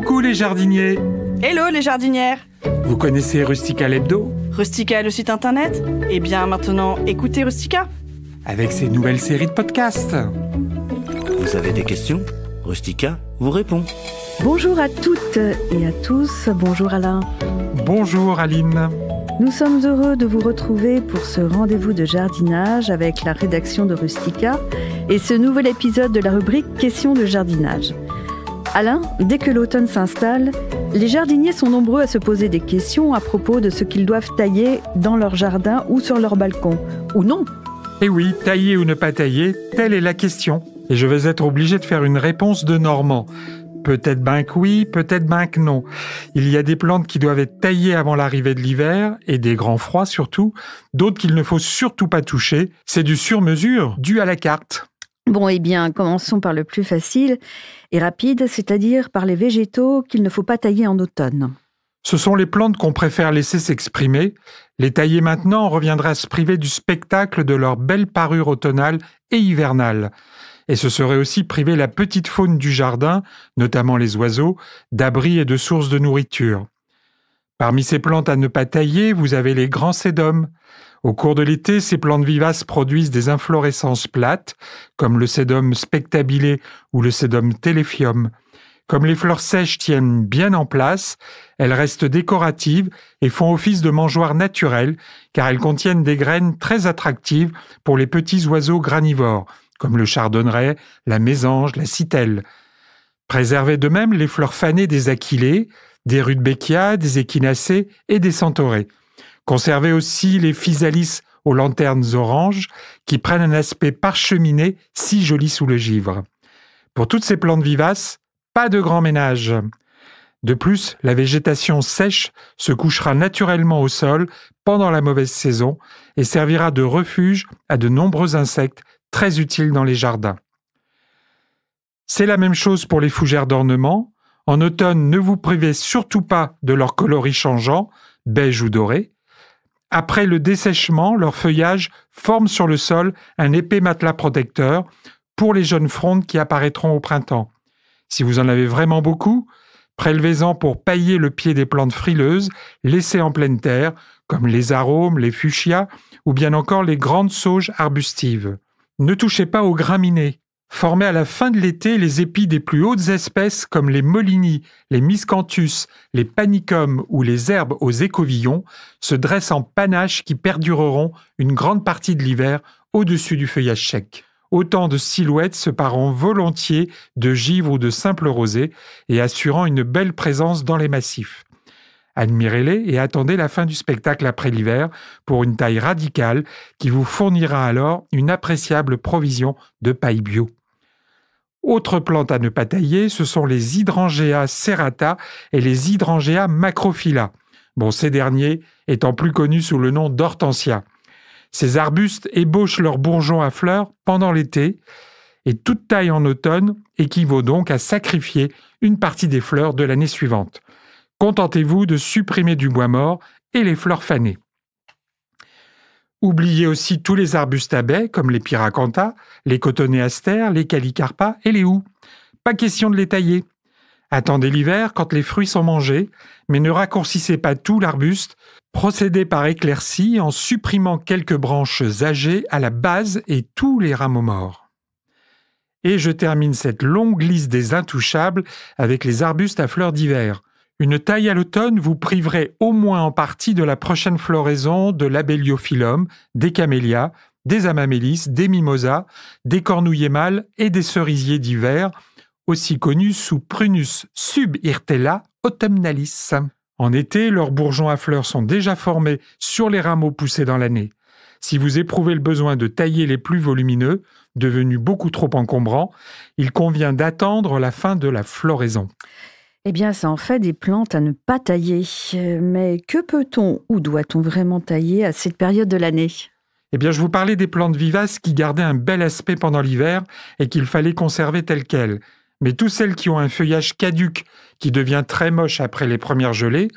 Coucou les jardiniers Hello les jardinières Vous connaissez Rustica l'hebdo Rustica le site internet Eh bien maintenant, écoutez Rustica Avec ses nouvelles séries de podcasts Vous avez des questions Rustica vous répond. Bonjour à toutes et à tous, bonjour Alain. Bonjour Aline. Nous sommes heureux de vous retrouver pour ce rendez-vous de jardinage avec la rédaction de Rustica et ce nouvel épisode de la rubrique Questions de jardinage. Alain, dès que l'automne s'installe, les jardiniers sont nombreux à se poser des questions à propos de ce qu'ils doivent tailler dans leur jardin ou sur leur balcon, ou non. Eh oui, tailler ou ne pas tailler, telle est la question. Et je vais être obligé de faire une réponse de Normand. Peut-être ben que oui, peut-être ben que non. Il y a des plantes qui doivent être taillées avant l'arrivée de l'hiver, et des grands froids surtout, d'autres qu'il ne faut surtout pas toucher. C'est du sur-mesure, dû à la carte. Bon, eh bien, commençons par le plus facile et rapide, c'est-à-dire par les végétaux qu'il ne faut pas tailler en automne. Ce sont les plantes qu'on préfère laisser s'exprimer. Les tailler maintenant, reviendra reviendrait à se priver du spectacle de leur belle parure automnale et hivernale. Et ce serait aussi priver la petite faune du jardin, notamment les oiseaux, d'abris et de sources de nourriture. Parmi ces plantes à ne pas tailler, vous avez les grands sédums. Au cours de l'été, ces plantes vivaces produisent des inflorescences plates, comme le sédum spectabilé ou le sédum téléphium. Comme les fleurs sèches tiennent bien en place, elles restent décoratives et font office de mangeoires naturelles car elles contiennent des graines très attractives pour les petits oiseaux granivores, comme le chardonneret, la mésange, la citelle. Préservez de même les fleurs fanées des aquilées des rudbeckias, des échinacées et des centaurées. Conservez aussi les physalis aux lanternes oranges qui prennent un aspect parcheminé si joli sous le givre. Pour toutes ces plantes vivaces, pas de grand ménage. De plus, la végétation sèche se couchera naturellement au sol pendant la mauvaise saison et servira de refuge à de nombreux insectes très utiles dans les jardins. C'est la même chose pour les fougères d'ornement. En automne, ne vous privez surtout pas de leur coloris changeant, beige ou doré. Après le dessèchement, leur feuillage forme sur le sol un épais matelas protecteur pour les jeunes frondes qui apparaîtront au printemps. Si vous en avez vraiment beaucoup, prélevez-en pour pailler le pied des plantes frileuses laissées en pleine terre, comme les arômes, les fuchsias ou bien encore les grandes sauges arbustives. Ne touchez pas aux graminées Formés à la fin de l'été les épis des plus hautes espèces comme les molinies, les miscanthus, les panicums ou les herbes aux écovillons, se dressent en panaches qui perdureront une grande partie de l'hiver au-dessus du feuillage sec. Autant de silhouettes se parant volontiers de givre ou de simples rosées et assurant une belle présence dans les massifs. Admirez-les et attendez la fin du spectacle après l'hiver pour une taille radicale qui vous fournira alors une appréciable provision de paille bio. Autre plantes à ne pas tailler, ce sont les Hydrangea serrata et les Hydrangea macrophylla. Bon, ces derniers étant plus connus sous le nom d'hortensia. Ces arbustes ébauchent leurs bourgeons à fleurs pendant l'été et toute taille en automne équivaut donc à sacrifier une partie des fleurs de l'année suivante. Contentez-vous de supprimer du bois mort et les fleurs fanées. Oubliez aussi tous les arbustes à baies, comme les pyracantha, les cotonéastères, les calicarpas et les houx. Pas question de les tailler. Attendez l'hiver quand les fruits sont mangés, mais ne raccourcissez pas tout l'arbuste. Procédez par éclaircie en supprimant quelques branches âgées à la base et tous les rameaux morts. Et je termine cette longue liste des intouchables avec les arbustes à fleurs d'hiver. Une taille à l'automne vous priverait au moins en partie de la prochaine floraison de l'abéliophyllum, des camélias, des amamélis, des mimosas, des cornouillers mâles et des cerisiers d'hiver, aussi connus sous Prunus subirtella autumnalis. En été, leurs bourgeons à fleurs sont déjà formés sur les rameaux poussés dans l'année. Si vous éprouvez le besoin de tailler les plus volumineux, devenus beaucoup trop encombrants, il convient d'attendre la fin de la floraison. Eh bien, ça en fait des plantes à ne pas tailler. Mais que peut-on ou doit-on vraiment tailler à cette période de l'année Eh bien, je vous parlais des plantes vivaces qui gardaient un bel aspect pendant l'hiver et qu'il fallait conserver telles quelles. Mais toutes celles qui ont un feuillage caduque qui devient très moche après les premières gelées,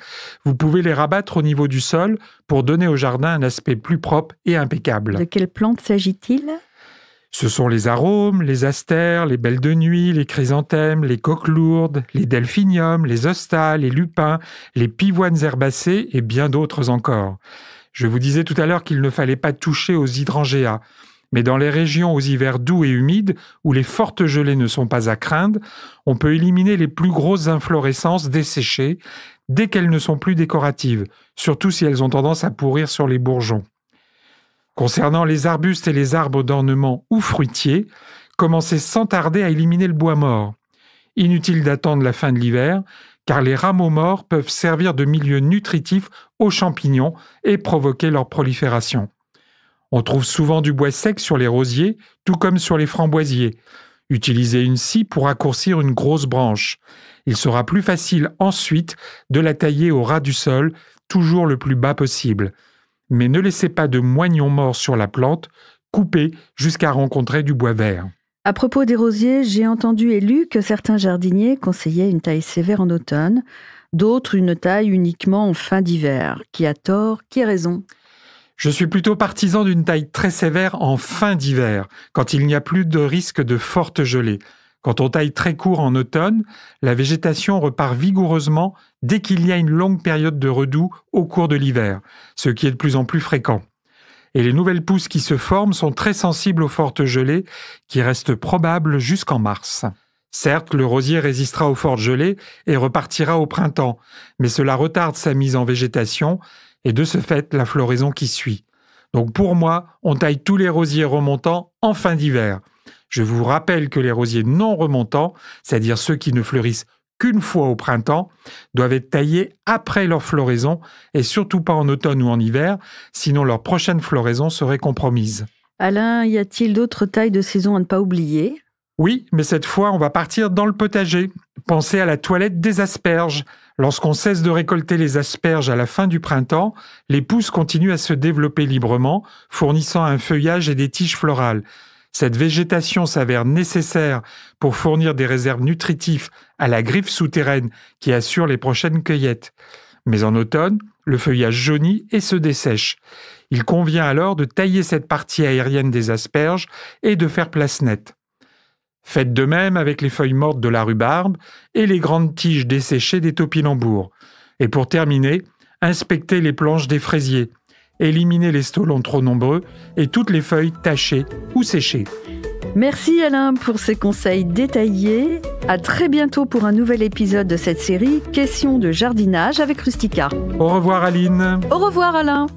vous pouvez les rabattre au niveau du sol pour donner au jardin un aspect plus propre et impeccable. De quelles plantes s'agit-il ce sont les arômes, les astères, les belles de nuit, les chrysanthèmes, les coques lourdes, les delphiniums, les hostas, les lupins, les pivoines herbacées et bien d'autres encore. Je vous disais tout à l'heure qu'il ne fallait pas toucher aux hydrangeas. Mais dans les régions aux hivers doux et humides, où les fortes gelées ne sont pas à craindre, on peut éliminer les plus grosses inflorescences desséchées dès qu'elles ne sont plus décoratives, surtout si elles ont tendance à pourrir sur les bourgeons. Concernant les arbustes et les arbres d'ornement ou fruitiers, commencez sans tarder à éliminer le bois mort. Inutile d'attendre la fin de l'hiver, car les rameaux morts peuvent servir de milieu nutritif aux champignons et provoquer leur prolifération. On trouve souvent du bois sec sur les rosiers, tout comme sur les framboisiers. Utilisez une scie pour raccourcir une grosse branche. Il sera plus facile ensuite de la tailler au ras du sol, toujours le plus bas possible mais ne laissez pas de moignons morts sur la plante, coupez jusqu'à rencontrer du bois vert. À propos des rosiers, j'ai entendu et lu que certains jardiniers conseillaient une taille sévère en automne, d'autres une taille uniquement en fin d'hiver. Qui a tort, qui a raison Je suis plutôt partisan d'une taille très sévère en fin d'hiver, quand il n'y a plus de risque de forte gelée. Quand on taille très court en automne, la végétation repart vigoureusement dès qu'il y a une longue période de redoux au cours de l'hiver, ce qui est de plus en plus fréquent. Et les nouvelles pousses qui se forment sont très sensibles aux fortes gelées, qui restent probables jusqu'en mars. Certes, le rosier résistera aux fortes gelées et repartira au printemps, mais cela retarde sa mise en végétation et de ce fait la floraison qui suit. Donc pour moi, on taille tous les rosiers remontants en fin d'hiver. Je vous rappelle que les rosiers non remontants, c'est-à-dire ceux qui ne fleurissent qu'une fois au printemps, doivent être taillés après leur floraison et surtout pas en automne ou en hiver, sinon leur prochaine floraison serait compromise. Alain, y a-t-il d'autres tailles de saison à ne pas oublier oui, mais cette fois, on va partir dans le potager. Pensez à la toilette des asperges. Lorsqu'on cesse de récolter les asperges à la fin du printemps, les pousses continuent à se développer librement, fournissant un feuillage et des tiges florales. Cette végétation s'avère nécessaire pour fournir des réserves nutritives à la griffe souterraine qui assure les prochaines cueillettes. Mais en automne, le feuillage jaunit et se dessèche. Il convient alors de tailler cette partie aérienne des asperges et de faire place nette. Faites de même avec les feuilles mortes de la rhubarbe et les grandes tiges desséchées des topinambours. Et pour terminer, inspectez les planches des fraisiers éliminer les stolons trop nombreux et toutes les feuilles tachées ou séchées. Merci Alain pour ces conseils détaillés. À très bientôt pour un nouvel épisode de cette série Questions de jardinage avec Rustica. Au revoir Aline. Au revoir Alain.